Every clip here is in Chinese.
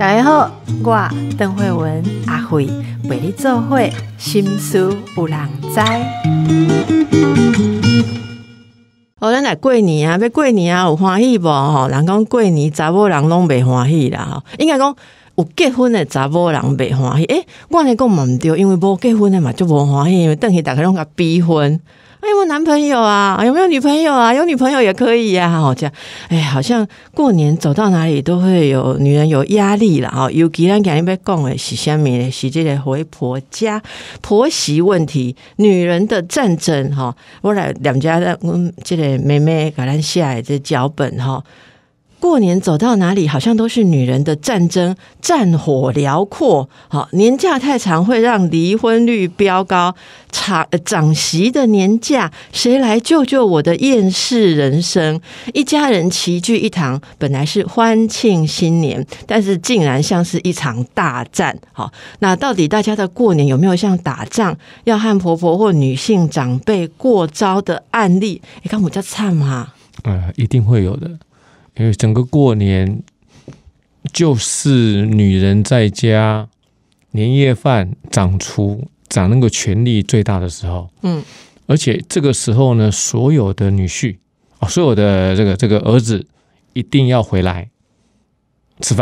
大家好，我邓慧文阿慧为你做会，心思有人知。哦，咱来过年啊？要过年啊？有欢喜无？吼，人讲过年，查某人拢袂欢喜啦。吼，应该讲有结婚的查某人袂欢喜。哎，我安尼讲嘛毋对，因为无结婚的嘛，就无欢喜。因为等于打开拢甲逼婚。有没有男朋友啊？有没有女朋友啊？有女朋友也可以呀。这样，哎，好像过年走到哪里都会有女人有压力了。哈。尤其咱今那要讲的是虾米？是这个回婆家、婆媳问题、女人的战争？哈，我来两家的，我这个妹妹给咱写这脚本，哈。过年走到哪里，好像都是女人的战争，战火辽阔。好，年假太长会让离婚率飙高，长长媳的年假，谁来救救我的厌世人生？一家人齐聚一堂，本来是欢庆新年，但是竟然像是一场大战。好，那到底大家的过年有没有像打仗，要和婆婆或女性长辈过招的案例？你看我叫灿嘛，呃，一定会有的。因为整个过年，就是女人在家，年夜饭长出长那个权力最大的时候，嗯，而且这个时候呢，所有的女婿啊，所有的这个这个儿子一定要回来。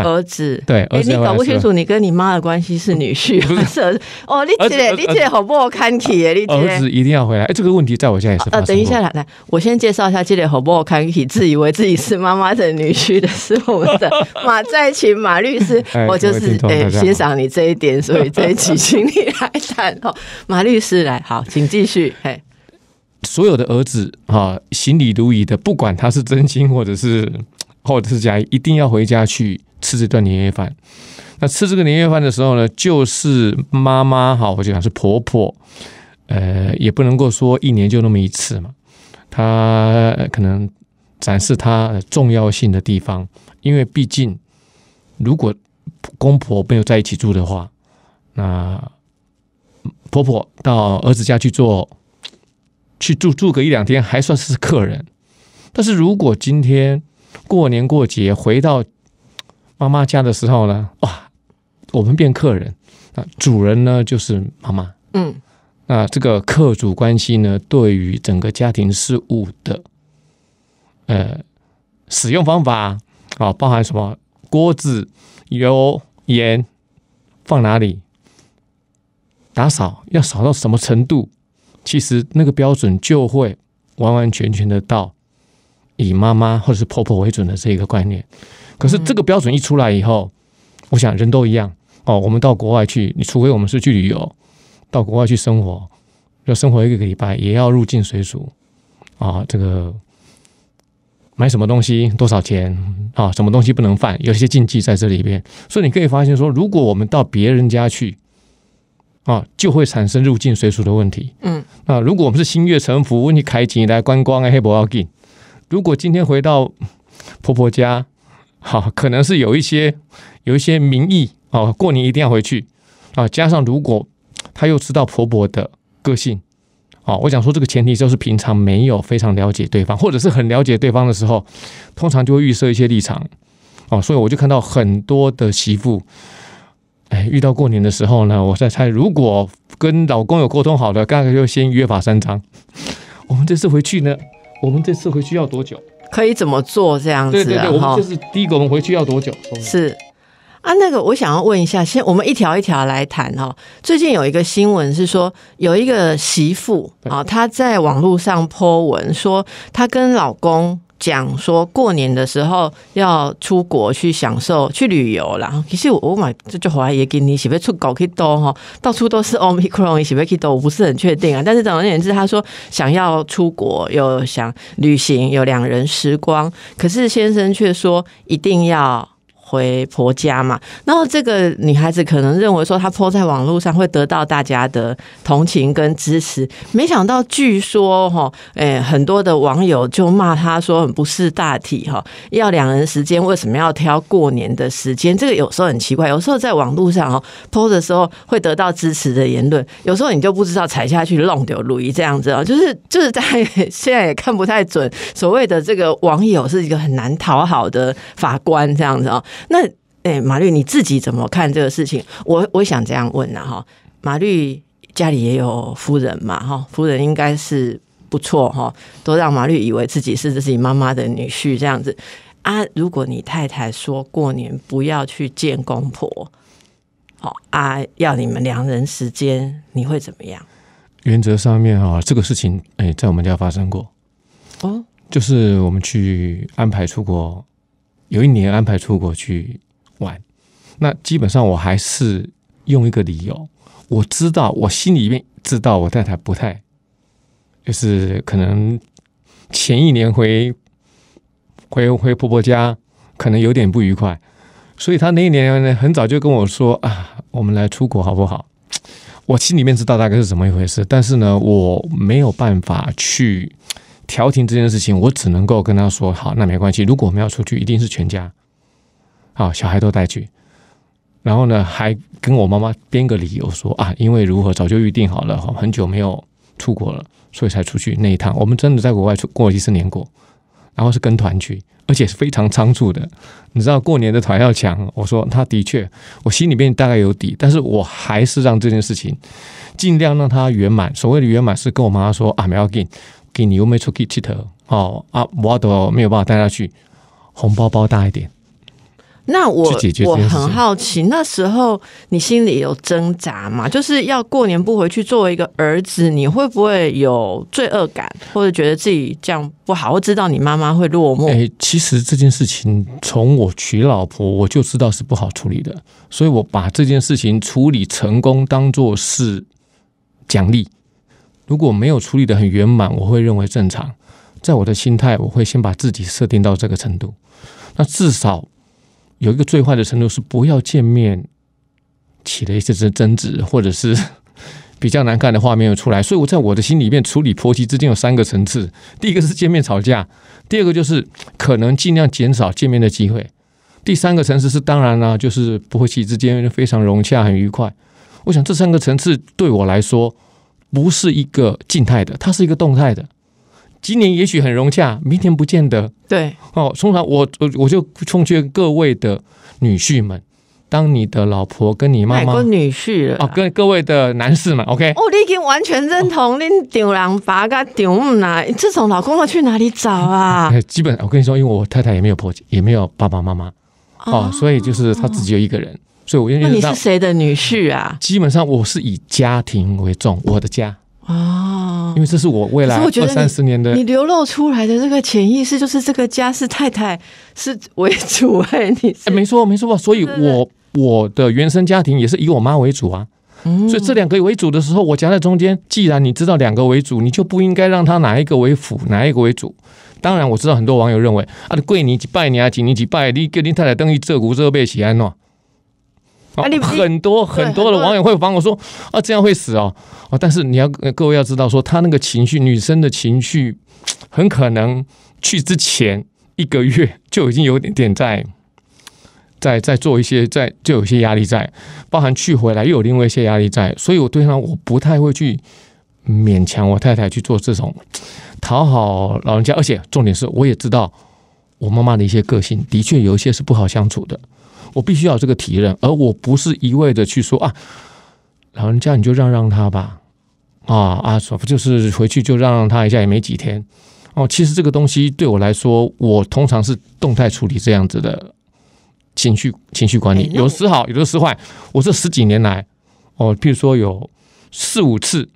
儿子，对，你搞不清楚你跟你妈的关系是女婿还是？哦，丽姐，丽姐好不好看？姐，你姐，儿子一定要回来。哎，这个问题在我家也是。等一下来，来，我先介绍一下丽姐好不好看？起，自以为自己是妈妈的女婿的是我们的 马在勤马律师，我就是哎欣赏你这一点，所以这一期请你来谈 哦。马律师来，好，请继续。嘿。所有的儿子啊，行里如仪的，不管他是真心或者是或者是假，一定要回家去。吃这段年夜饭，那吃这个年夜饭的时候呢，就是妈妈哈，我就讲是婆婆，呃，也不能够说一年就那么一次嘛。她可能展示她重要性的地方，因为毕竟如果公婆没有在一起住的话，那婆婆到儿子家去做，去住住个一两天还算是客人，但是如果今天过年过节回到。妈妈家的时候呢，哇，我们变客人，那主人呢就是妈妈。嗯，那这个客主关系呢，对于整个家庭事务的，呃，使用方法，啊，包含什么锅子、油、盐，放哪里，打扫要扫到什么程度，其实那个标准就会完完全全的到以妈妈或者是婆婆为准的这一个观念。可是这个标准一出来以后，我想人都一样哦。我们到国外去，你除非我们是去旅游，到国外去生活，要生活一个礼拜，也要入境随俗啊。这个买什么东西多少钱啊？什么东西不能犯？有些禁忌在这里边。所以你可以发现说，如果我们到别人家去啊，就会产生入境随俗的问题。嗯，那如果我们是心悦诚服，你凯景来观光啊，黑不要进。如果今天回到婆婆家，好，可能是有一些有一些民意啊，过年一定要回去啊。加上如果他又知道婆婆的个性，啊，我想说这个前提就是平常没有非常了解对方，或者是很了解对方的时候，通常就会预设一些立场。哦，所以我就看到很多的媳妇，哎，遇到过年的时候呢，我在猜，如果跟老公有沟通好的，大概就先约法三章。我们这次回去呢，我们这次回去要多久？可以怎么做这样子？对对对，我们就是第一个，我们回去要多久？是啊，那个我想要问一下，先我们一条一条来谈哈。最近有一个新闻是说，有一个媳妇啊，她在网络上泼文说，她跟老公。讲说过年的时候要出国去享受去旅游，然后可是我，买这就怀疑给你，喜不出国去以多哈？到处都是奥密克戎，是不是可以多？不是很确定啊。但是总而言之，他说想要出国，又想旅行，有两人时光，可是先生却说一定要。回婆家嘛，然后这个女孩子可能认为说她泼在网络上会得到大家的同情跟支持，没想到据说哈，诶，很多的网友就骂她说很不识大体哈，要两人时间为什么要挑过年的时间？这个有时候很奇怪，有时候在网络上哈泼的时候会得到支持的言论，有时候你就不知道踩下去弄丢鲁伊这样子啊，就是就是大家现在也看不太准所谓的这个网友是一个很难讨好的法官这样子啊。那哎，马律你自己怎么看这个事情？我我想这样问呐哈，马律家里也有夫人嘛哈，夫人应该是不错哈，都让马律以为自己是自己妈妈的女婿这样子啊。如果你太太说过年不要去见公婆，好啊，要你们两人时间，你会怎么样？原则上面哈，这个事情哎，在我们家发生过哦，就是我们去安排出国。有一年安排出国去玩，那基本上我还是用一个理由，我知道，我心里面知道，我太太不太，就是可能前一年回回回婆婆家，可能有点不愉快，所以他那一年呢，很早就跟我说啊，我们来出国好不好？我心里面知道大概是怎么一回事，但是呢，我没有办法去。调停这件事情，我只能够跟他说：“好，那没关系。如果我们要出去，一定是全家，好，小孩都带去。然后呢，还跟我妈妈编个理由说啊，因为如何早就预定好了，很久没有出国了，所以才出去那一趟。我们真的在国外过过了一次年过，然后是跟团去，而且是非常仓促的。你知道过年的团要强。我说他的确，我心里面大概有底，但是我还是让这件事情尽量让它圆满。所谓的圆满是跟我妈妈说啊，没 g 紧。i n 给你又没出去乞头，哦啊，我都没有办法带他去，红包包大一点。那我我很好奇，那时候你心里有挣扎吗？就是要过年不回去，作为一个儿子，你会不会有罪恶感，或者觉得自己这样不好，或知道你妈妈会落寞？哎，其实这件事情从我娶老婆我就知道是不好处理的，所以我把这件事情处理成功当做是奖励。如果没有处理的很圆满，我会认为正常。在我的心态，我会先把自己设定到这个程度。那至少有一个最坏的程度是不要见面，起了一些争争执，或者是 比较难看的画面又出来。所以我在我的心里面处理婆媳之间有三个层次：第一个是见面吵架；第二个就是可能尽量减少见面的机会；第三个层次是当然啦，就是婆媳之间非常融洽、很愉快。我想这三个层次对我来说。不是一个静态的，它是一个动态的。今年也许很融洽，明天不见得。对，哦，通常我我我就奉劝各位的女婿们，当你的老婆跟你妈妈女婿了跟各位的男士们，OK。哦，你已经完全认同，你丢人把个丢母娘，这种老公要去哪里找啊？哎，基本我跟你说，因为我太太也没有婆也没有爸爸妈妈哦，所以就是他自己有一个人。所以，我因意。那你是谁的女婿啊？基本上我是以家庭为重，我的家啊，因为这是我未来二三十年的。你流露出来的这个潜意识就是，这个家是太太是为主哎，你没错没错，所以，我我的原生家庭也是以我妈为主啊。所以这两个为主的时候，我夹在中间。既然你知道两个为主，你就不应该让他哪一个为辅，哪一个为主。当然，我知道很多网友认为啊，你跪你几拜你啊，几年几拜，你给你太太登一这股这被喜安诺。很多很多的网友会帮我说啊，这样会死哦啊！但是你要各位要知道，说他那个情绪，女生的情绪，很可能去之前一个月就已经有点点在，在在做一些，在就有些压力在，包含去回来又有另外一些压力在。所以我对上我不太会去勉强我太太去做这种讨好老人家，而且重点是，我也知道我妈妈的一些个性，的确有一些是不好相处的。我必须要这个体认，而我不是一味的去说啊，老人家你就让让他吧，啊啊，说就是回去就让让他一下，也没几天哦。其实这个东西对我来说，我通常是动态处理这样子的情绪情绪管理，有时好，有的时候坏。我这十几年来，哦，譬如说有四五次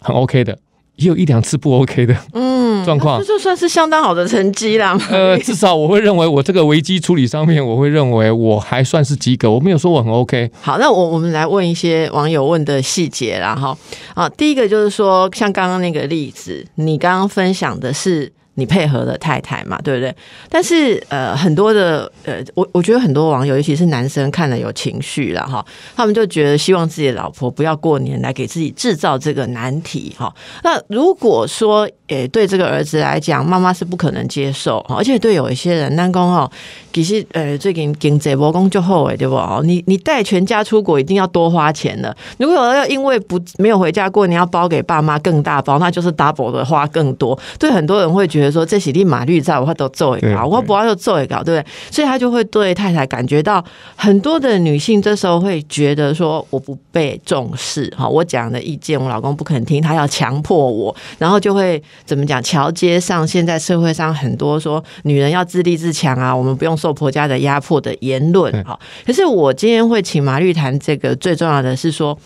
很 OK 的。也有一两次不 OK 的嗯，状况，这算是相当好的成绩啦。呃，至少我会认为我这个危机处理上面，我会认为我还算是及格。我没有说我很 OK。好，那我我们来问一些网友问的细节，然后啊，第一个就是说，像刚刚那个例子，你刚刚分享的是。你配合的太太嘛，对不对？但是呃，很多的呃，我我觉得很多网友，尤其是男生，看了有情绪了哈，他们就觉得希望自己的老婆不要过年来给自己制造这个难题哈。那如果说，诶，对这个儿子来讲，妈妈是不可能接受，而且对有一些人，男工哦。其实，呃，最近经济波公就好哎，对不？你你带全家出国，一定要多花钱的。如果要因为不没有回家过，你要包给爸妈更大包，那就是 double 的花更多。对很多人会觉得说，这起立马绿债，我都做一个，我要就做一个，对不对？所以他就会对太太感觉到很多的女性这时候会觉得说，我不被重视哈，我讲的意见，我老公不肯听，他要强迫我，然后就会怎么讲？桥街上现在社会上很多说，女人要自立自强啊，我们不用。受婆家的压迫的言论哈，可是我今天会请麻律谈这个最重要的，是说，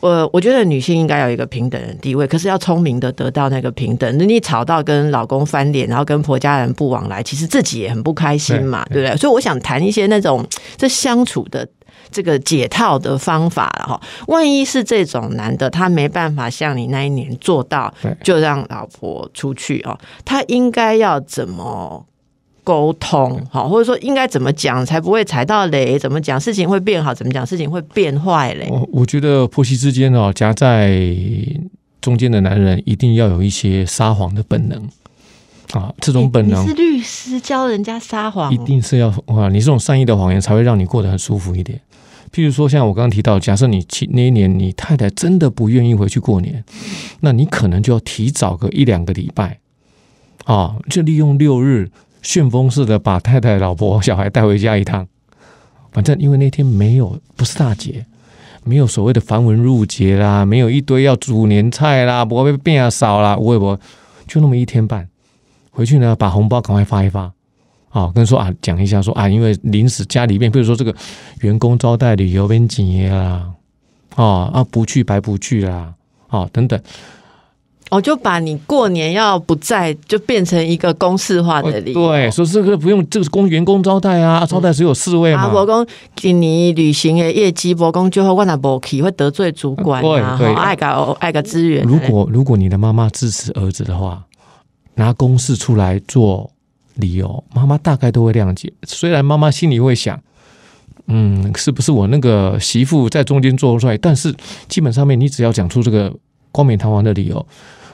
我我觉得女性应该有一个平等的地位，可是要聪明的得到那个平等。那你吵到跟老公翻脸，然后跟婆家人不往来，其实自己也很不开心嘛，对不对？所以我想谈一些那种这相处的这个解套的方法了哈。万一是这种男的，他没办法像你那一年做到，就让老婆出去哦，他应该要怎么？沟通，好，或者说应该怎么讲才不会踩到雷？怎么讲事情会变好？怎么讲事情会变坏嘞？我我觉得婆媳之间哦，夹在中间的男人一定要有一些撒谎的本能啊，这种本能是律师教人家撒谎，一定是要啊，你这种善意的谎言才会让你过得很舒服一点。譬如说，像我刚刚提到，假设你那一年你太太真的不愿意回去过年，那你可能就要提早个一两个礼拜啊，就利用六日。旋风似的把太太、老婆、小孩带回家一趟，反正因为那天没有，不是大节，没有所谓的繁文缛节啦，没有一堆要煮年菜啦，不会变少啦，我也不就那么一天半，回去呢，把红包赶快发一发，哦，跟说啊，讲一下说啊，因为临时家里面，比如说这个员工招待旅游很紧啊，哦啊，不去白不去啦，哦等等。我就把你过年要不在，就变成一个公式化的理由。对，说这个不用，这个是工员工招待啊，招待只有四位嘛。伯公今年旅行的业绩，伯公最后问他，伯企会得罪主管啊，爱搞爱搞资源。如果如果你的妈妈支持儿子的话，拿公式出来做理由，妈妈大概都会谅解。虽然妈妈心里会想，嗯，是不是我那个媳妇在中间出来？但是基本上面，你只要讲出这个冠冕堂皇的理由。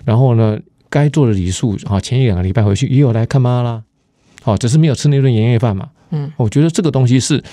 然后呢，该做的礼数啊，前一两个礼拜回去也有来看妈啦，好，只是没有吃那顿年夜饭嘛。嗯，我觉得这个东西是，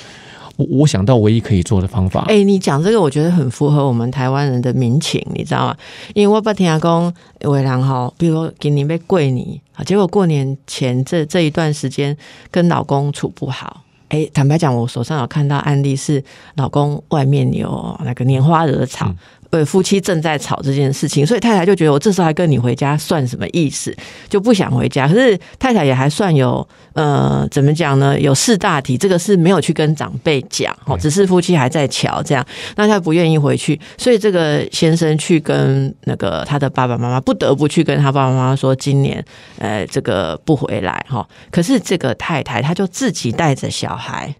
我我想到唯一可以做的方法。哎，你讲这个，我觉得很符合我们台湾人的民情，你知道吗？因为我不听阿公伟良哈，比如给你被跪你啊，结果过年前这这一段时间跟老公处不好。哎，坦白讲，我手上有看到案例是老公外面有那个拈花惹草。对夫妻正在吵这件事情，所以太太就觉得我这时候跟你回家算什么意思，就不想回家。可是太太也还算有，呃，怎么讲呢？有四大题，这个是没有去跟长辈讲，哦，只是夫妻还在吵这样，那他不愿意回去，所以这个先生去跟那个他的爸爸妈妈，不得不去跟他爸爸妈妈说，今年呃，这个不回来哈。可是这个太太，她就自己带着小孩，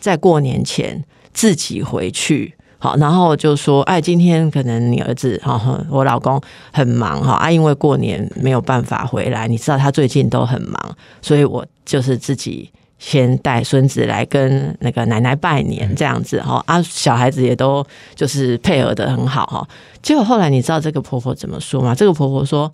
在过年前自己回去。然后就说：“哎，今天可能你儿子，哈，我老公很忙哈，啊，因为过年没有办法回来，你知道他最近都很忙，所以我就是自己先带孙子来跟那个奶奶拜年，这样子哈，啊，小孩子也都就是配合的很好哈。结果后来你知道这个婆婆怎么说吗？这个婆婆说：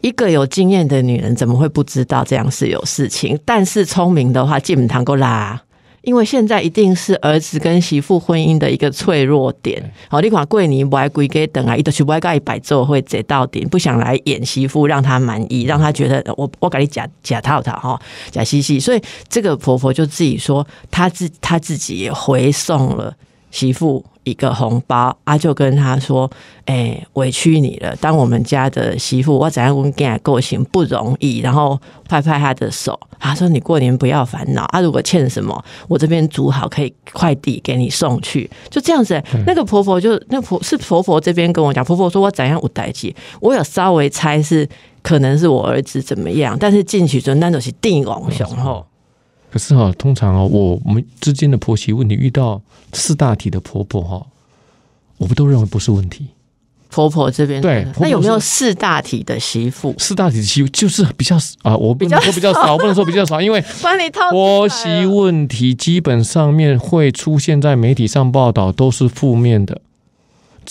一个有经验的女人怎么会不知道这样是有事情？但是聪明的话，进门堂够啦。”因为现在一定是儿子跟媳妇婚姻的一个脆弱点，好，你看贵你不爱归给等啊，伊都去不爱个一百之会贼到底，不想来演媳妇让她满意，让她觉得我我给你假假套套哈，假嘻嘻，所以这个婆婆就自己说，她自她自己也回送了。媳妇一个红包，啊，就跟他说：“哎，委屈你了，当我们家的媳妇，我怎样跟她过行不容易。”然后拍拍他的手，他说：“你过年不要烦恼啊，如果欠什么，我这边煮好可以快递给你送去。”就这样子，那个婆婆就那婆是婆婆这边跟我讲，婆婆说我怎样有代志，我有稍微猜是可能是我儿子怎么样，但是进去就那就是帝王雄厚。可是哈，通常啊，我们之间的婆媳问题遇到四大体的婆婆哈，我们都认为不是问题。婆婆这边对，那有没有四大体的媳妇？四大体的媳妇就是比较啊，我不能说比较少，不能说比较少，因为 婆媳问题基本上面会出现在媒体上报道都是负面的。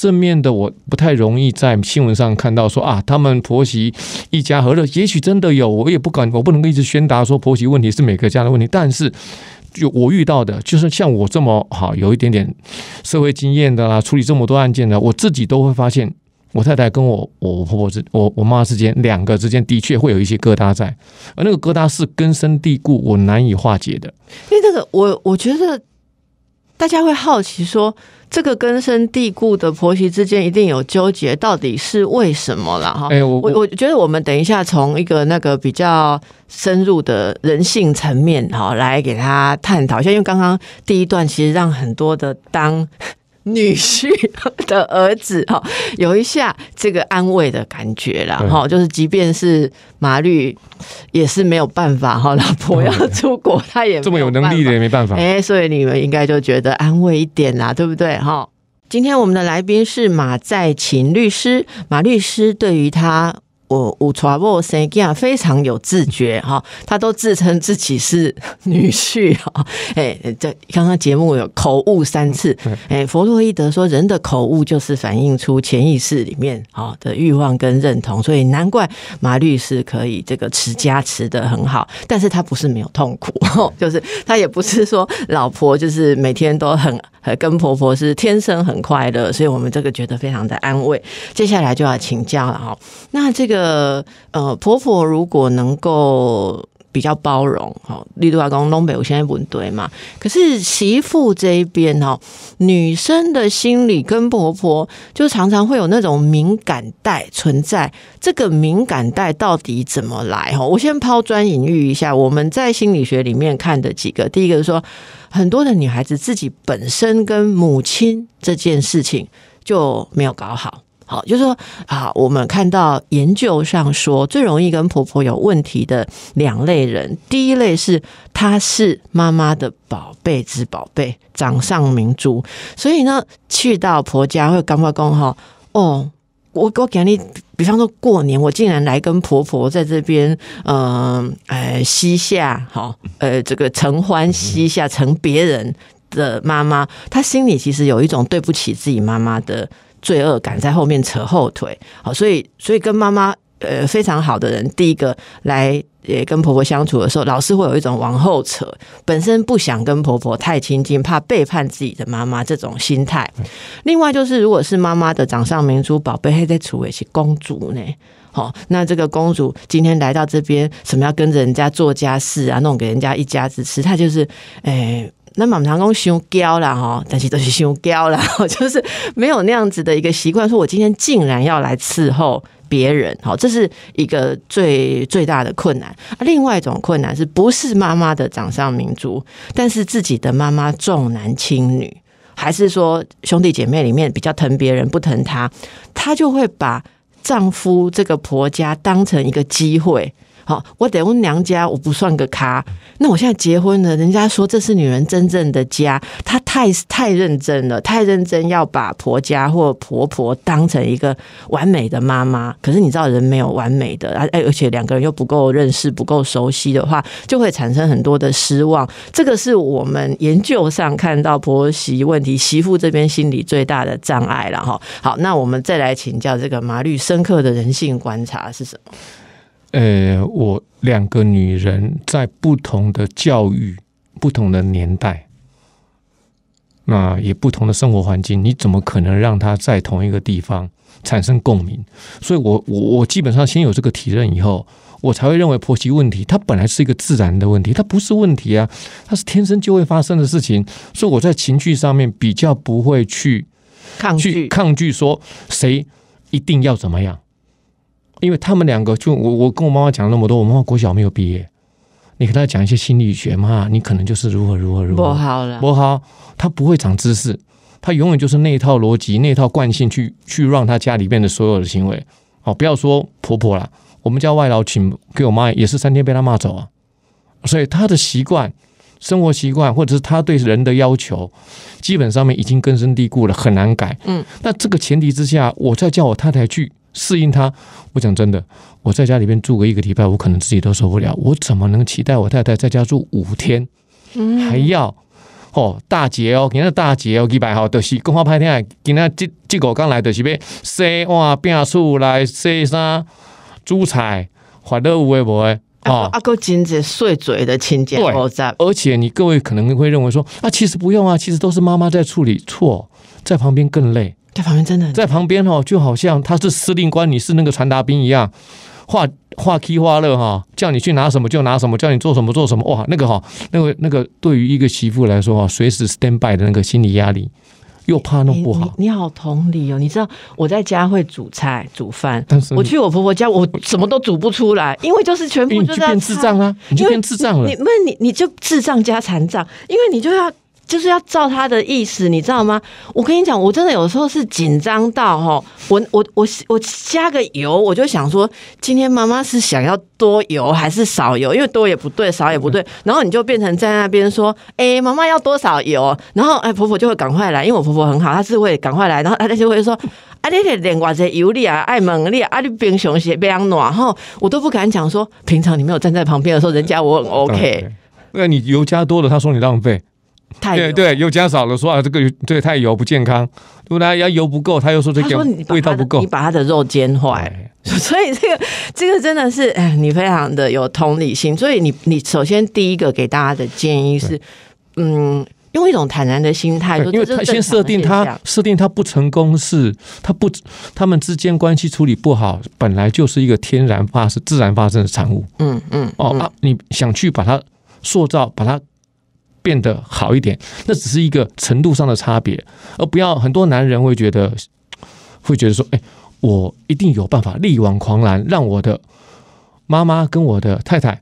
正面的我不太容易在新闻上看到说啊，他们婆媳一家和乐，也许真的有，我也不敢，我不能够一直宣达说婆媳问题是每个家的问题。但是，就我遇到的，就是像我这么好有一点点社会经验的啦，处理这么多案件的，我自己都会发现，我太太跟我我婆婆之我我妈之间两个之间的确会有一些疙瘩在，而那个疙瘩是根深蒂固，我难以化解的。因为这个，我我觉得大家会好奇说。这个根深蒂固的婆媳之间一定有纠结，到底是为什么了哈？哎，我我觉得我们等一下从一个那个比较深入的人性层面哈来给他探讨，因为刚刚第一段其实让很多的当。女婿的儿子 哈，有一下这个安慰的感觉了哈，就是即便是马律也是没有办法哈，老婆要出国，他也 这么有能力的也没办法哎，所以你们应该就觉得安慰一点啦，对不对哈？今天我们的来宾是马在勤律师，马律师对于他。我五传播生家非常有自觉哈，他都自称自己是 女婿哈。哎，这刚刚节目有口误三次。哎，弗洛伊德说人的口误就是反映出潜意识里面啊的欲望跟认同，所以难怪马律师可以这个持家持的很好。但是他不是没有痛苦，就是他也不是说老婆就是每天都很跟婆婆是天生很快乐，所以我们这个觉得非常的安慰。接下来就要请教了哈，那这个。呃呃，婆婆如果能够比较包容，哈，力度阿讲东北，我现在不对嘛。可是媳妇这一边哦，女生的心理跟婆婆就常常会有那种敏感带存在。这个敏感带到底怎么来？哈，我先抛砖引玉一下，我们在心理学里面看的几个，第一个是说，很多的女孩子自己本身跟母亲这件事情就没有搞好。好，就是说啊，我们看到研究上说，最容易跟婆婆有问题的两类人，第一类是她是妈妈的宝贝之宝贝，掌上明珠。所以呢，去到婆家会干快公哈，哦，我我给你，比方说过年，我竟然来跟婆婆在这边，嗯，哎，膝下，哈，呃，这个承欢膝下，承别人的妈妈，她心里其实有一种对不起自己妈妈的。罪恶感在后面扯后腿，好，所以所以跟妈妈呃非常好的人，第一个来也跟婆婆相处的时候，老是会有一种往后扯，本身不想跟婆婆太亲近，怕背叛自己的妈妈这种心态。另外就是，如果是妈妈的掌上明珠、宝贝还在处，为且公主呢，好，那这个公主今天来到这边，什么要跟着人家做家事啊，弄给人家一家子吃，她就是诶。那妈妈公修教了哈，但是都是修教了，就是没有那样子的一个习惯。说我今天竟然要来伺候别人，好，这是一个最最大的困难。另外一种困难是不是妈妈的掌上明珠，但是自己的妈妈重男轻女，还是说兄弟姐妹里面比较疼别人不疼她，她就会把丈夫这个婆家当成一个机会。好，我得问娘家，我不算个咖。那我现在结婚了，人家说这是女人真正的家，她太太认真了，太认真要把婆家或婆婆当成一个完美的妈妈。可是你知道，人没有完美的，而而且两个人又不够认识、不够熟悉的话，就会产生很多的失望。这个是我们研究上看到婆媳问题，媳妇这边心理最大的障碍了哈。好，那我们再来请教这个麻律，深刻的人性观察是什么？呃，我两个女人在不同的教育、不同的年代，那也不同的生活环境，你怎么可能让她在同一个地方产生共鸣？所以，我我我基本上先有这个体认以后，我才会认为婆媳问题它本来是一个自然的问题，它不是问题啊，它是天生就会发生的事情。所以我在情绪上面比较不会去抗拒抗拒说谁一定要怎么样。因为他们两个，就我我跟我妈妈讲那么多，我妈妈国小没有毕业，你跟她讲一些心理学嘛，你可能就是如何如何如何不好了，不好，她不会长知识，她永远就是那套逻辑、那套惯性去去让她家里面的所有的行为，哦，不要说婆婆了，我们家外劳请给我妈也是三天被她骂走啊，所以她的习惯、生活习惯或者是她对人的要求，基本上面已经根深蒂固了，很难改。嗯，那这个前提之下，我再叫我太太去。适应它。我讲真的，我在家里边住个一个礼拜，我可能自己都受不了。我怎么能期待我太太在家住五天，还要哦大姐哦，今天大姐哦，几百号都是公话派天，今天这这个刚来的，是不是洗碗、变出来，洗衫煮菜，怀得有喂不诶？啊，啊，哥真系碎嘴的亲家而且，而且，你各位可能会认为说啊，其实不用啊，其实都是妈妈在处理，错，在旁边更累。在旁边真的，在旁边哈，就好像他是司令官，你是那个传达兵一样，画画 key 画乐哈，叫你去拿什么就拿什么，叫你做什么做什么，哇，那个哈，那个那个，对于一个媳妇来说哈，随时 stand by 的那个心理压力，又怕弄不好。你好同理哦，你知道我在家会煮菜煮饭，我去我婆婆家，我什么都煮不出来，因为就是全部就在智障啊，你就变智障了。你问你，你就智障加残障，因为你就要。就是要照他的意思，你知道吗？我跟你讲，我真的有时候是紧张到哈，我我我我加个油，我就想说，今天妈妈是想要多油还是少油？因为多也不对，少也不对。然后你就变成在那边说，哎，妈妈要多少油？然后哎，婆婆就会赶快来，因为我婆婆很好，她是会赶快来。然后她就会说，啊！你得连我这油力啊，爱猛烈，你不冰熊鞋不要暖。然后 我都不敢讲说，平常你没有站在旁边的时候，人家我很 OK。那你油加多了，他说你浪费。太对对，又加少了，说啊这个这个太油不健康，如果他要油不够，他又说这个味道不够，你把他的肉煎坏，所以这个这个真的是哎，你非常的有同理心。所以你你首先第一个给大家的建议是，嗯，用一种坦然的心态，因为他先设定他设定他不成功是他不他们之间关系处理不好，本来就是一个天然发生自然发生的产物。嗯嗯哦，你想去把它塑造，把它。变得好一点，那只是一个程度上的差别，而不要很多男人会觉得，会觉得说：“哎，我一定有办法力挽狂澜，让我的妈妈跟我的太太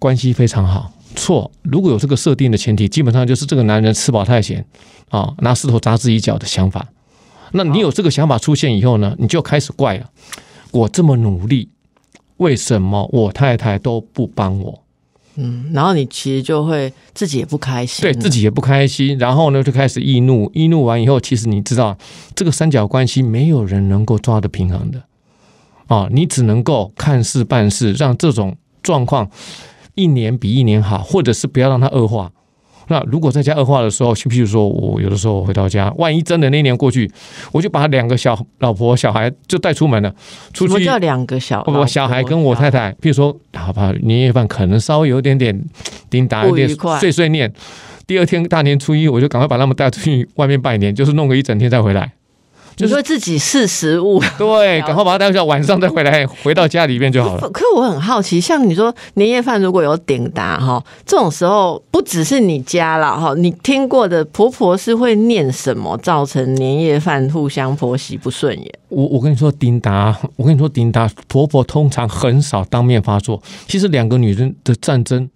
关系非常好。”错，如果有这个设定的前提，基本上就是这个男人吃饱太闲啊，拿石头砸自己脚的想法。那你有这个想法出现以后呢，你就开始怪了：我这么努力，为什么我太太都不帮我？嗯，然后你其实就会自己也不开心，对自己也不开心，然后呢就开始易怒，易怒完以后，其实你知道这个三角关系没有人能够抓得平衡的，啊，你只能够看事办事，让这种状况一年比一年好，或者是不要让它恶化。那如果在家恶化的时候，就 譬如说我有的时候我回到家，万一真的那年过去，我就把两个小老婆小孩就带出门了，出去叫两个小不不小孩跟我太太。譬如说，好吧，年夜饭可能稍微有点点叮打有点碎碎念，第二天大年初一我就赶快把他们带出去外面拜年，就是弄个一整天再回来。就是自己是食物，对，赶快把它带回家，晚上再回来，回到家里面就好了。可我很好奇，像你说年夜饭如果有顶打哈，这种时候不只是你家了哈，你听过的婆婆是会念什么，造成年夜饭互相婆媳不顺眼？我我跟你说顶打，我跟你说顶打，婆婆通常很少当面发作。其实两个女人的战争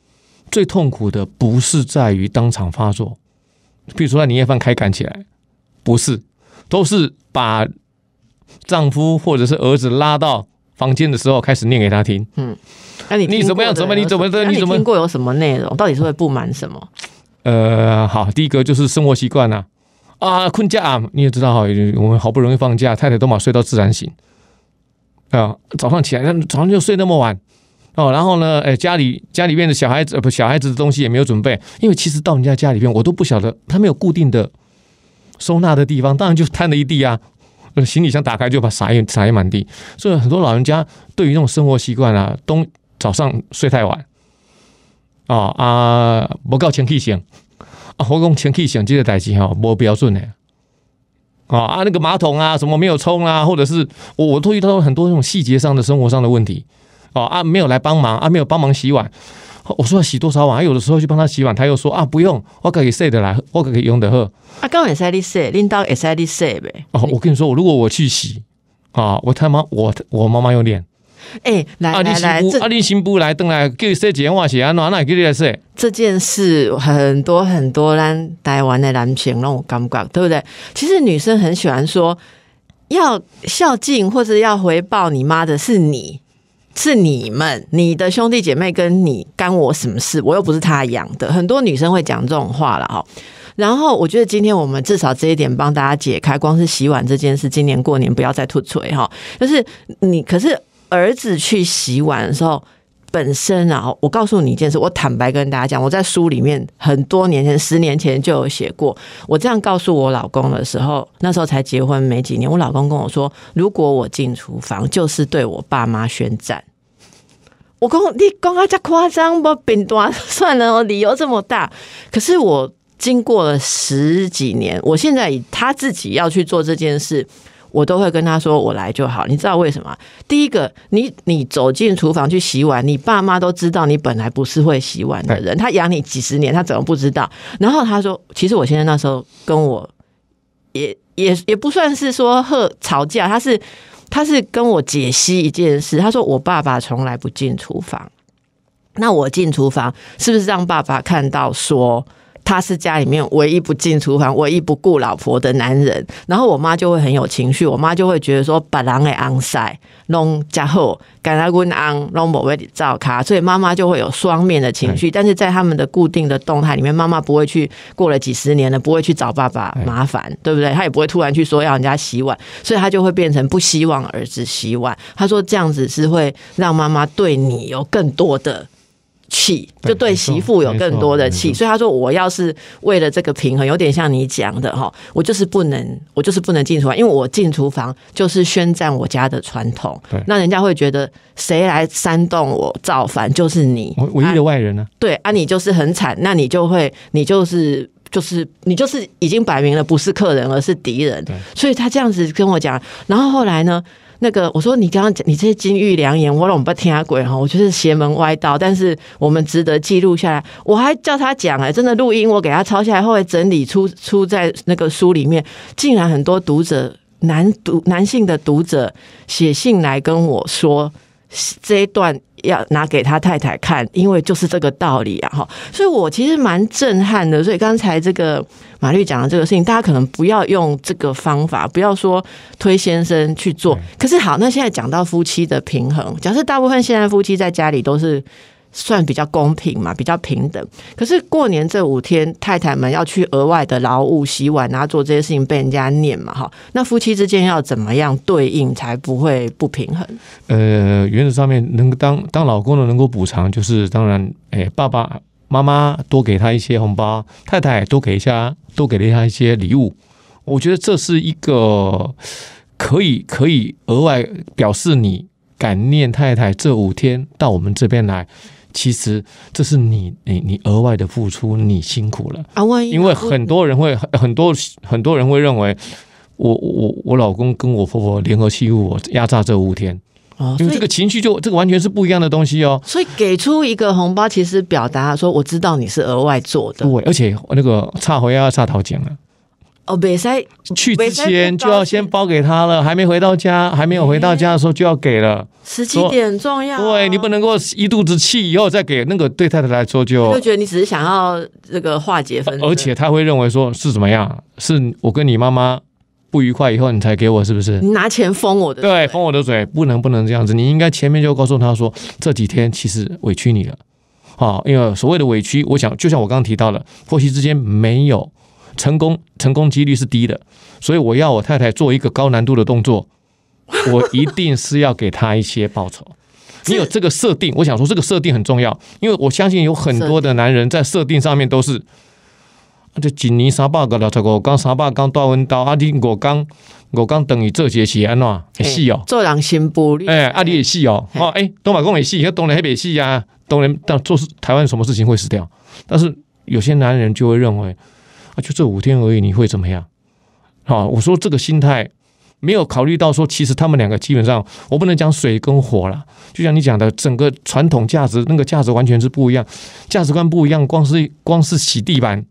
最痛苦的不是在于当场发作，比如说在年夜饭开干起来，不是。都是把丈夫或者是儿子拉到房间的时候开始念给他听。嗯，那你你怎么样？怎么？你怎么的？你怎么听过有什么内容？到底是会不满什么？呃，好，第一个就是生活习惯啊，啊，困觉啊，你也知道哈，我们好不容易放假，太太都嘛睡到自然醒啊，早上起来，早上就睡那么晚哦，然后呢，哎，家里家里面的小孩子不，小孩子的东西也没有准备，因为其实到人家家里边，我都不晓得他没有固定的。收纳的地方当然就摊了一地啊，行李箱打开就把洒一洒一满地，所以很多老人家对于那种生活习惯啊，都早上睡太晚，啊啊，不够清去醒，啊，我讲清去醒这个代志哈，无标准的，啊啊，那个马桶啊，什么没有冲啊，或者是我我注意到很多那种细节上的生活上的问题，啊啊，没有来帮忙啊，没有帮忙洗碗。我说要洗多少碗？有的时候去帮他洗碗，他又说啊，不用，我可以睡得来，我可以用的喝。啊，刚也是你睡，拎到也是你睡呗。哦，我跟你说，我如果我去洗啊，我他妈我我妈妈有脸。哎，来啊、来来，阿林新不来登来，叫你说几样话先啊？哪哪给你来说？这件事很多很多人台湾的人形让我感觉，对不对？其实女生很喜欢说要孝敬或者要回报你妈的是你。是你们，你的兄弟姐妹跟你干我什么事？我又不是他养的。很多女生会讲这种话了哈。然后我觉得今天我们至少这一点帮大家解开。光是洗碗这件事，今年过年不要再吐嘴哈。就是你，可是儿子去洗碗的时候。本身，啊，我告诉你一件事，我坦白跟大家讲，我在书里面很多年前，十年前就有写过。我这样告诉我老公的时候，那时候才结婚没几年，我老公跟我说，如果我进厨房，就是对我爸妈宣战。我公，你刚刚在夸张不？扁断 算了，理由这么大。可是我经过了十几年，我现在他自己要去做这件事。我都会跟他说我来就好，你知道为什么？第一个，你你走进厨房去洗碗，你爸妈都知道你本来不是会洗碗的人，他养你几十年，他怎么不知道？然后他说，其实我现在那时候跟我也也也不算是说和吵架，他是他是跟我解析一件事，他说我爸爸从来不进厨房，那我进厨房是不是让爸爸看到说？他是家里面唯一不进厨房、唯一不顾老婆的男人，然后我妈就会很有情绪，我妈就会觉得说把狼给昂塞弄家伙，赶来滚昂弄宝位照他，所以妈妈就会有双面的情绪。但是在他们的固定的动态里面，妈妈不会去过了几十年了，不会去找爸爸麻烦，对不对？他也不会突然去说要人家洗碗，所以他就会变成不希望儿子洗碗。他说这样子是会让妈妈对你有更多的。气就对媳妇有更多的气，所以他说我要是为了这个平衡，有点像你讲的哈，我就是不能，我就是不能进厨房，因为我进厨房就是宣战我家的传统，那人家会觉得谁来煽动我造反就是你唯一的外人呢？对，啊，你就是很惨，那你就会你就是就是你就是已经摆明了不是客人而是敌人，所以他这样子跟我讲，然后后来呢？那个，我说你刚刚讲你这些金玉良言，我让我不听下鬼哈，我就是邪门歪道，但是我们值得记录下来。我还叫他讲哎，真的录音，我给他抄下来，后来整理出出在那个书里面，竟然很多读者男读男性的读者写信来跟我说这一段。要拿给他太太看，因为就是这个道理啊！哈，所以我其实蛮震撼的。所以刚才这个马律讲的这个事情，大家可能不要用这个方法，不要说推先生去做。可是好，那现在讲到夫妻的平衡，假设大部分现在夫妻在家里都是。算比较公平嘛，比较平等。可是过年这五天，太太们要去额外的劳务、洗碗啊，做这些事情被人家念嘛，哈。那夫妻之间要怎么样对应才不会不平衡？呃，原则上面能当当老公的能够补偿，就是当然，哎，爸爸妈妈多给他一些红包，太太多给一下，多给了他一些礼物。我觉得这是一个可以可以额外表示你感念太太这五天到我们这边来。其实这是你你你额外的付出，你辛苦了啊！万一因为很多人会很多很多人会认为，我我我老公跟我婆婆联合欺负我，压榨这五天啊！因为这个情绪就这个完全是不一样的东西哦。所以给出一个红包，其实表达说我知道你是额外做的，对，而且那个差回要差讨奖了。哦，北塞去之前就要先包给他了，还没回到家，还没有回到家的时候就要给了。十七点重要，对你不能够一肚子气以后再给那个对太太来说就就觉得你只是想要这个化解分，而且他会认为说，是怎么样？是我跟你妈妈不愉快以后你才给我是不是？你拿钱封我的，对，封我的嘴，不能不能这样子。你应该前面就告诉他说，这几天其实委屈你了，哦，因为所谓的委屈，我想就像我刚刚提到了，婆媳之间没有。成功成功几率是低的，所以我要我太太做一个高难度的动作，我一定是要给她一些报酬。你有这个设定，我想说这个设定很重要，因为我相信有很多的男人在设定上面都是。就沙巴格阿弟，我刚我刚等于这些事安怎？是哦，做人心玻璃。哎，阿弟也是哦。哦，哎，东马工也是，要冻人那边死呀。东人但做事台湾什么事情会死掉？但是有些男人就会认为。啊，就这五天而已，你会怎么样？好，我说这个心态没有考虑到说，其实他们两个基本上，我不能讲水跟火了。就像你讲的，整个传统价值那个价值完全是不一样，价值观不一样，光是光是洗地板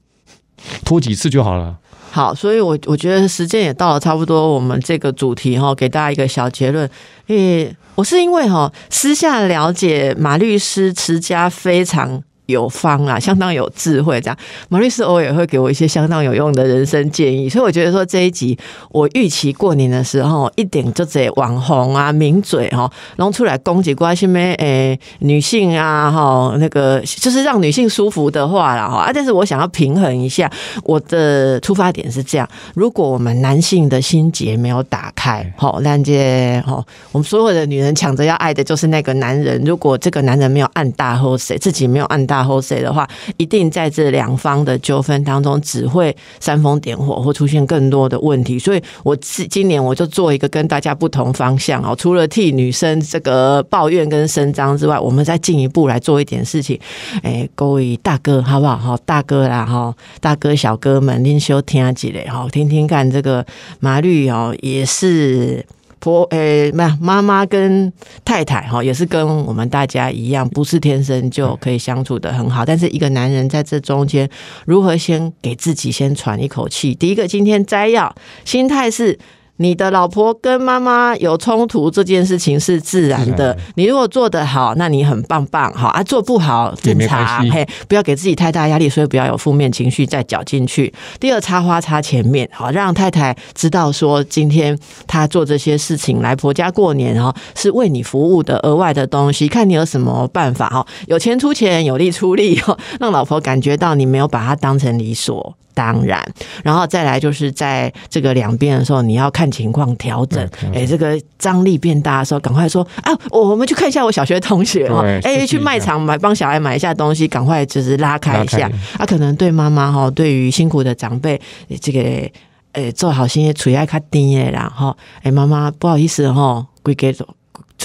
拖几次就好了。好，所以，我我觉得时间也到了，差不多，我们这个主题哈，给大家一个小结论。因为我是因为哈，私下了解马律师持家非常。有方啊，相当有智慧，这样马律师偶尔会给我一些相当有用的人生建议，所以我觉得说这一集我预期过年的时候，一点这网红啊、名嘴哈，后出来攻击关系咩？么诶女性啊哈，那个就是让女性舒服的话了哈啊，但是我想要平衡一下，我的出发点是这样：如果我们男性的心结没有打开，好那些哈，我们所有的女人抢着要爱的就是那个男人，如果这个男人没有按大，或者谁自己没有按大。然后谁的话，一定在这两方的纠纷当中只会煽风点火，或出现更多的问题。所以，我今今年我就做一个跟大家不同方向哦，除了替女生这个抱怨跟声张之外，我们再进一步来做一点事情。哎，各位大哥好不好？哈，大哥啦哈，大哥小哥们，您休听下几类哈，听听看这个法律哦，也是。婆诶，妈妈妈跟太太哈，也是跟我们大家一样，不是天生就可以相处的很好。但是一个男人在这中间，如何先给自己先喘一口气？第一个，今天摘要心态是。你的老婆跟妈妈有冲突这件事情是自然的，你如果做得好，那你很棒棒，好啊；做不好正常，嘿，不要给自己太大压力，所以不要有负面情绪再搅进去。第二，插花插前面，好让太太知道说，今天她做这些事情来婆家过年，哈，是为你服务的额外的东西。看你有什么办法，哈，有钱出钱，有力出力，哦，让老婆感觉到你没有把她当成理所。当然，然后再来就是在这个两边的时候，你要看情况调整。哎，这个张力变大的时候，赶快说啊，我们去看一下我小学同学哦。哎，去卖场买帮小孩买一下东西，赶快就是拉开一下。啊，可能对妈妈哈，对于辛苦的长辈，这个哎做好心也垂爱卡甜耶，然后诶，妈妈不好意思哈，归给走。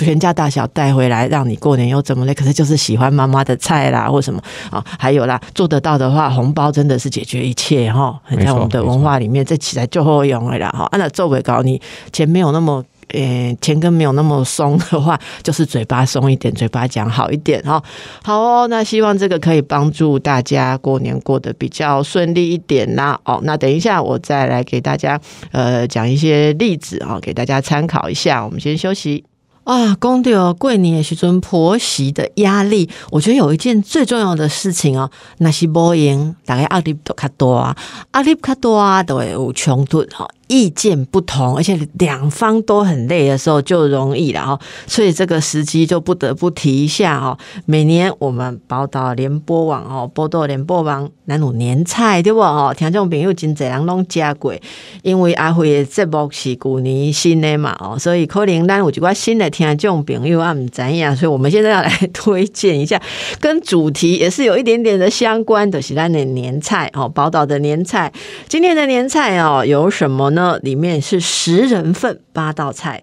全家大小带回来，让你过年又怎么呢？可是就是喜欢妈妈的菜啦，或什么啊，还有啦，做得到的话，红包真的是解决一切哈。在我们的文化里面，这起来就火用来了哈。照作为搞你钱没有那么呃钱根没有那么松的话，就是嘴巴松一点，嘴巴讲好一点哈。好哦，那希望这个可以帮助大家过年过得比较顺利一点啦。哦，那等一下我再来给大家呃讲一些例子啊，给大家参考一下。我们先休息。啊，讲到哦，过年的时阵婆媳的压力。我觉得有一件最重要的事情哦，那是无音大概压力卡多啊，压力较多啊，都会有冲突哈。意见不同，而且两方都很累的时候，就容易了哈。所以这个时机就不得不提一下哈。每年我们宝岛联播网哦，宝岛联播网那种年菜对不哦？听众朋友真侪人拢吃过，因为阿辉的节目是旧年新的嘛哦，所以可能咱有一款新的听众朋友啊唔知意所以我们现在要来推荐一下，跟主题也是有一点点的相关，就是咱的年菜哦。宝岛的年菜，今天的年菜哦有什么？那里面是十人份，八道菜。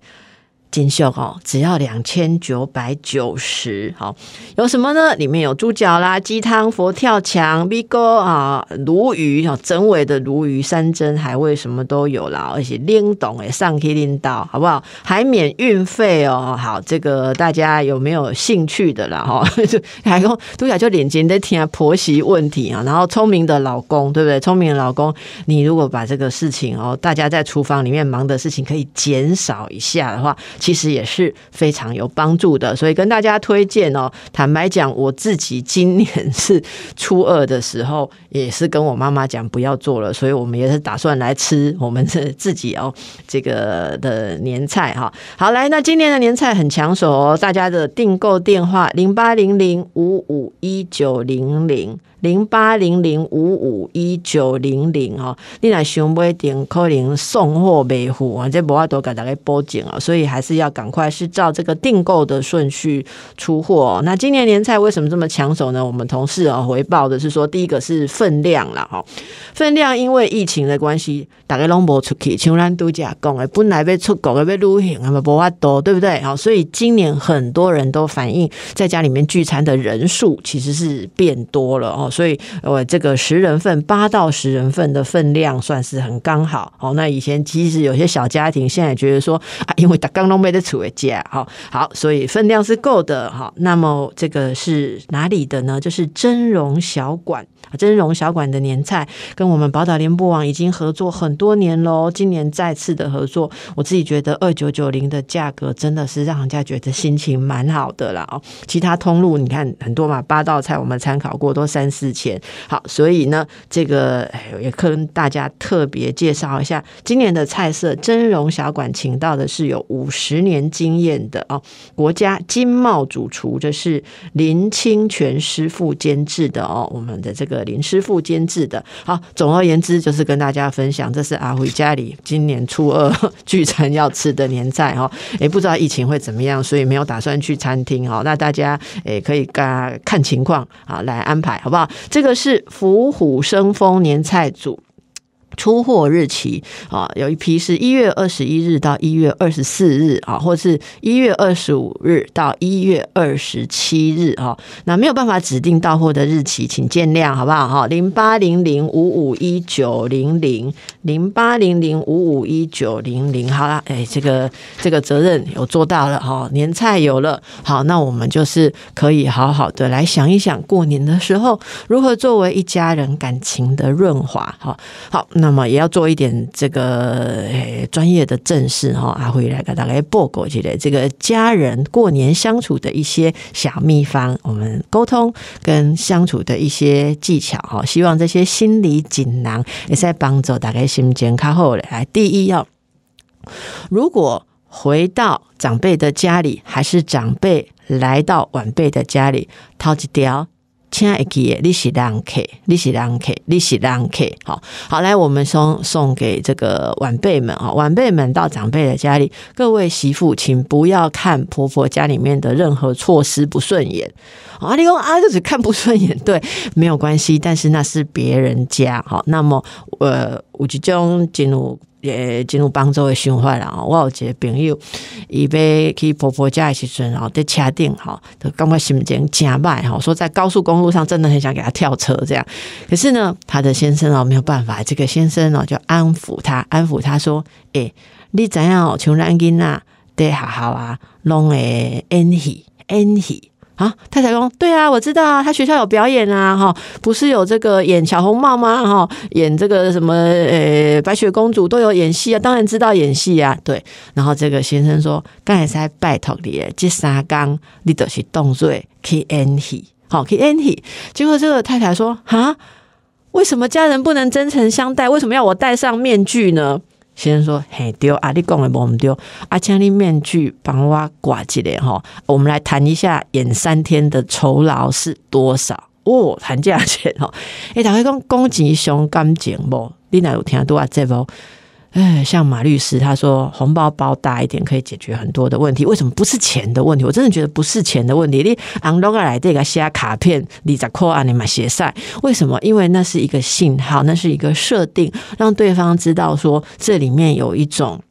金秀哦，只要两千九百九十，好有什么呢？里面有猪脚啦、鸡汤、佛跳墙、米哥啊、鲈鱼啊、整尾的鲈鱼、山珍海味什么都有啦，而且拎懂诶，上可以拎到，好不好？还免运费哦。好，这个大家有没有兴趣的啦？哈，就 还用猪脚就连接在听婆媳问题啊，然后聪明的老公对不对？聪明的老公，你如果把这个事情哦，大家在厨房里面忙的事情可以减少一下的话。其实也是非常有帮助的，所以跟大家推荐哦。坦白讲，我自己今年是初二的时候，也是跟我妈妈讲不要做了，所以我们也是打算来吃我们的自己哦这个的年菜哈。好，来，那今年的年菜很抢手哦，大家的订购电话零八零零五五一九零零。零八零零五五一九零零哦，你若想买定，可能送货袂付啊，这无法多给大家报警啊，所以还是要赶快是照这个订购的顺序出货。那今年年菜为什么这么抢手呢？我们同事啊回报的是说，第一个是分量了哈，分量因为疫情的关系，大家拢无出去，像咱都假讲诶，本来要出国要旅行啊，无法多，对不对？哦，所以今年很多人都反映，在家里面聚餐的人数其实是变多了哦。所以，我这个十人份八到十人份的分量算是很刚好。好，那以前其实有些小家庭现在觉得说啊，因为大刚都没得住的家，哈，好，所以分量是够的，哈。那么这个是哪里的呢？就是真荣小馆真荣小馆的年菜跟我们宝岛联播网已经合作很多年喽，今年再次的合作，我自己觉得二九九零的价格真的是让人家觉得心情蛮好的了哦，其他通路你看很多嘛，八道菜我们参考过都三之前好，所以呢，这个也跟大家特别介绍一下今年的菜色。真容小馆请到的是有五十年经验的哦，国家金茂主厨，这是林清泉师傅监制的哦。我们的这个林师傅监制的好，总而言之就是跟大家分享，这是阿辉家里今年初二 聚餐要吃的年菜哦，也不知道疫情会怎么样，所以没有打算去餐厅哦。那大家也可以看看情况啊，来安排好不好？这个是“伏虎生风”年菜组。出货日期啊，有一批是一月二十一日到一月二十四日啊，或是一月二十五日到一月二十七日啊，那没有办法指定到货的日期，请见谅好不好？哈，零八零零五五一九零零零八零零五五一九零零好啦，哎，这个这个责任有做到了哈，年菜有了，好，那我们就是可以好好的来想一想，过年的时候如何作为一家人感情的润滑，哈，好。那么也要做一点这个诶专业的正事哈，阿辉来给大家报告起来。这个家人过年相处的一些小秘方，我们沟通跟相处的一些技巧哈，希望这些心理锦囊也在帮助大家心健康。后来，第一要，如果回到长辈的家里，还是长辈来到晚辈的家里，掏几条。亲爱的，利息两 k，利息两 k，利息两 k，好好来，我们送送给这个晚辈们啊，晚辈们到长辈的家里，各位媳妇，请不要看婆婆家里面的任何措施不顺眼啊！你讲啊，就是看不顺眼，对，没有关系，但是那是别人家，好，那么呃，五集中进入。也真有帮助的想法啦。我有一个朋友，伊要去婆婆家的时阵吼，在车顶吼，就感觉心情真歹吼，说在高速公路上真的很想给他跳车这样。可是呢，他的先生哦没有办法，这个先生哦就安抚他，安抚他说：“诶，你怎样？像咱经啊？伫学校啊，拢会恩喜恩喜。”啊，太太公，对啊，我知道啊，他学校有表演啊，哈，不是有这个演小红帽吗？哈，演这个什么呃，白雪公主都有演戏啊，当然知道演戏啊，对。然后这个先生说，刚才拜托你，即三刚你都是动作去演戏，好去演戏。结果这个太太说，啊，为什么家人不能真诚相待？为什么要我戴上面具呢？先生说嘿丢，啊，你讲的无我们丢，啊，请你面具帮我挂起来吼，我们来谈一下演三天的酬劳是多少哦？谈价钱哈。诶，大家讲讲钱伤感情不？你哪有听到多阿这不？哎，像马律师他说，红包包大一点可以解决很多的问题。为什么不是钱的问题？我真的觉得不是钱的问题。你按那个来这个写卡片，你在扣啊，你买鞋赛，为什么？因为那是一个信号，那是一个设定，让对方知道说这里面有一种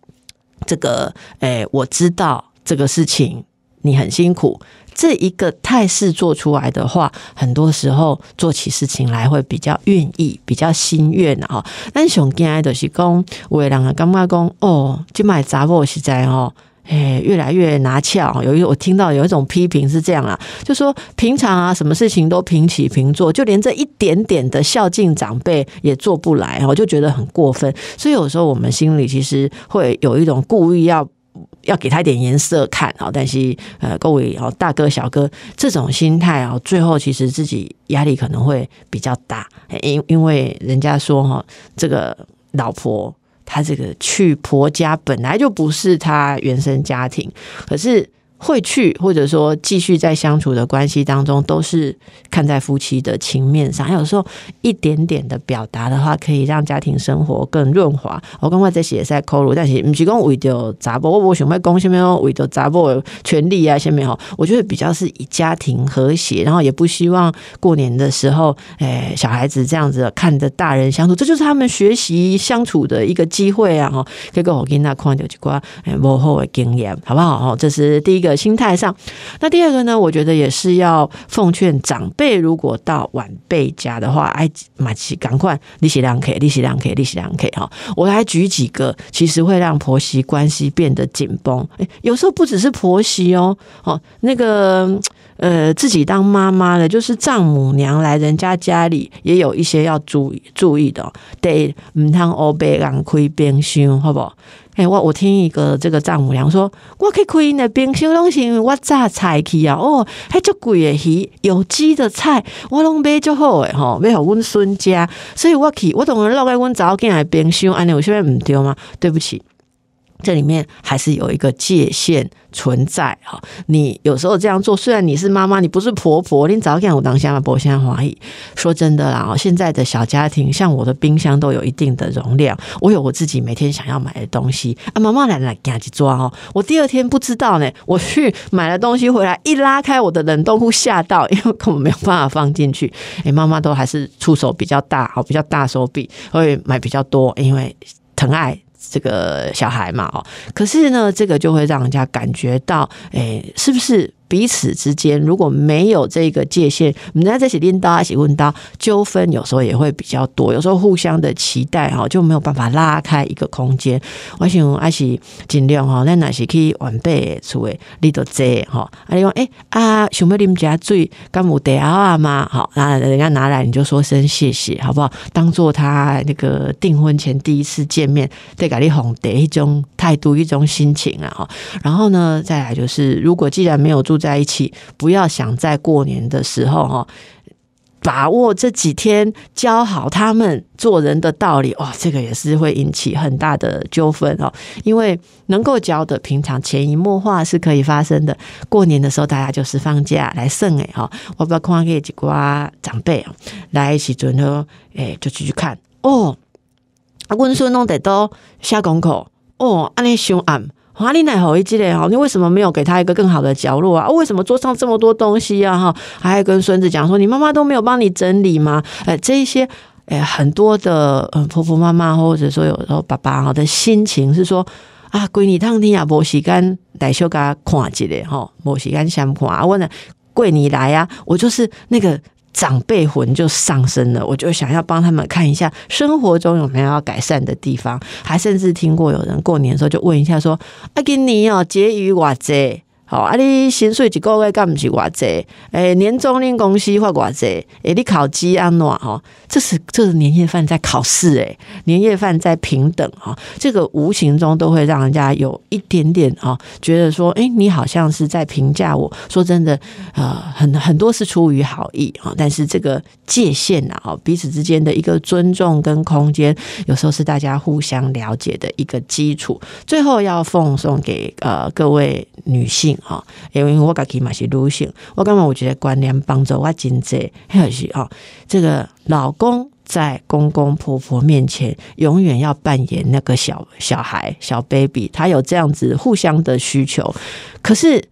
这个，哎，我知道这个事情你很辛苦。这一个态势做出来的话，很多时候做起事情来会比较愿意、比较心愿哈。但熊爹爱就是公，伟人啊，感觉讲哦，就买杂货实在哦，哎，越来越拿翘。有一我听到有一种批评是这样啊，就说平常啊，什么事情都平起平坐，就连这一点点的孝敬长辈也做不来，我就觉得很过分。所以有时候我们心里其实会有一种故意要。要给他一点颜色看啊，但是呃各位哦大哥小哥这种心态啊，最后其实自己压力可能会比较大，因因为人家说哈，这个老婆她这个去婆家本来就不是她原生家庭，可是。会去或者说继续在相处的关系当中，都是看在夫妻的情面上。有时候一点点的表达的话，可以让家庭生活更润滑。我刚刚在写在扣录，但是不是讲为着杂波？我不想讲什么为着杂波权利啊，下面哈，我觉得比较是以家庭和谐，然后也不希望过年的时候，哎，小孩子这样子看着大人相处，这就是他们学习相处的一个机会啊！哈，这个我跟他看到一个无好的经验，好不好？哈，这是第一个。的心态上，那第二个呢？我觉得也是要奉劝长辈，如果到晚辈家的话，哎，马吉，赶快利息两 k，利息两 k，利息两 k 哈！我来举几个，其实会让婆媳关系变得紧绷。有时候不只是婆媳哦，哦，那个。呃，自己当妈妈的，就是丈母娘来人家家里，也有一些要注意注意的，得唔通欧贝人开冰箱，好不？哎，我我听一个这个丈母娘说，我可以开那冰箱东西，我炸菜去啊，哦，还足贵的鱼，有机的菜，我拢买就好诶，吼，买互阮孙家，所以我去我同人落个阮某囝的冰箱，安尼有啥物唔对吗？对不起。这里面还是有一个界限存在哈。你有时候这样做，虽然你是妈妈，你不是婆婆，你早点我当下嘛。不现在怀疑，说真的啦，现在的小家庭，像我的冰箱都有一定的容量，我有我自己每天想要买的东西。啊，妈妈奶奶给家去哦。我第二天不知道呢，我去买了东西回来，一拉开我的冷冻库，吓到，因为根本没有办法放进去。哎，妈妈都还是出手比较大，好比较大手笔，会买比较多，因为疼爱。这个小孩嘛，哦，可是呢，这个就会让人家感觉到，哎，是不是？彼此之间如果没有这个界限，我们家一起拎刀，一起问刀，纠纷有时候也会比较多。有时候互相的期待哈，就没有办法拉开一个空间。我想还是尽量哈，咱那是去晚辈处诶，你都做哈。啊，你讲哎啊，想要啉你们干母得啊嘛？好，那人家拿来你就说声谢谢，好不好？当做他那个订婚前第一次见面对咖喱红的一种态度，一种心情啊哈。然后呢，再来就是，如果既然没有做。在一起，不要想在过年的时候哈，把握这几天教好他们做人的道理。哇，这个也是会引起很大的纠纷哦。因为能够教的，平常潜移默化是可以发生的。过年的时候，大家就是放假来送诶哈，我不要看这几寡长辈哦，来起准呢，诶，就去去看哦。温顺弄得都下功课哦，安尼凶俺。华丽奶吼一机嘞哈，你为什么没有给他一个更好的角落啊？为什么桌上这么多东西啊？哈，还要跟孙子讲说，你妈妈都没有帮你整理吗？哎，这一些哎，很多的嗯，婆婆妈妈或者说有时候爸爸哈的心情是说，啊，闺女，当天呀，我时间来休假看机嘞吼，我时间想看啊，我呢，闺女来呀，我就是那个。长辈魂就上升了，我就想要帮他们看一下生活中有没有要改善的地方，还甚至听过有人过年的时候就问一下说：“阿给尼哦，结余瓦这。”好，啊，你薪水一个月干唔是偌济？诶，年终领公司发偌济？诶，你考绩安怎？哦？这是这是年夜饭在考试诶，年夜饭在平等哦，这个无形中都会让人家有一点点啊，觉得说，诶，你好像是在评价我。说真的，呃，很很多是出于好意啊，但是这个界限啊，彼此之间的一个尊重跟空间，有时候是大家互相了解的一个基础。最后要奉送给呃各位女性。好，因为我家己嘛是女性，我感觉我觉得观念帮助我真济，还是哦，这个老公在公公婆婆面前永远要扮演那个小小孩小 baby，他有这样子互相的需求，可是。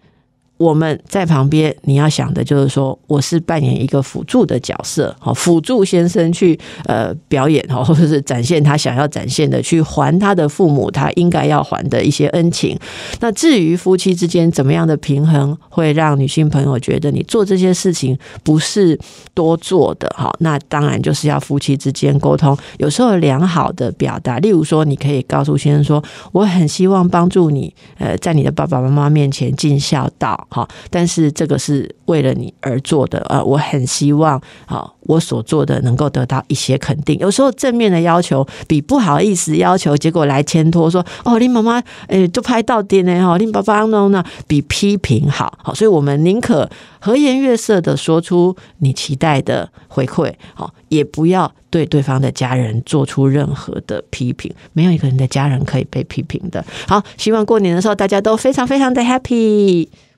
我们在旁边，你要想的就是说，我是扮演一个辅助的角色，好，辅助先生去呃表演，哦，或者是展现他想要展现的，去还他的父母他应该要还的一些恩情。那至于夫妻之间怎么样的平衡，会让女性朋友觉得你做这些事情不是多做的，哈，那当然就是要夫妻之间沟通，有时候良好的表达，例如说，你可以告诉先生说，我很希望帮助你，呃，在你的爸爸妈妈面前尽孝道。好，但是这个是为了你而做的，啊，我很希望，好，我所做的能够得到一些肯定。有时候正面的要求比不好意思要求，结果来牵拖说，哦，你妈妈，诶就拍到点呢哈，你爸爸那那比批评好，好，所以我们宁可和颜悦色的说出你期待的回馈，好，也不要对对方的家人做出任何的批评。没有一个人的家人可以被批评的。好，希望过年的时候大家都非常非常的 happy。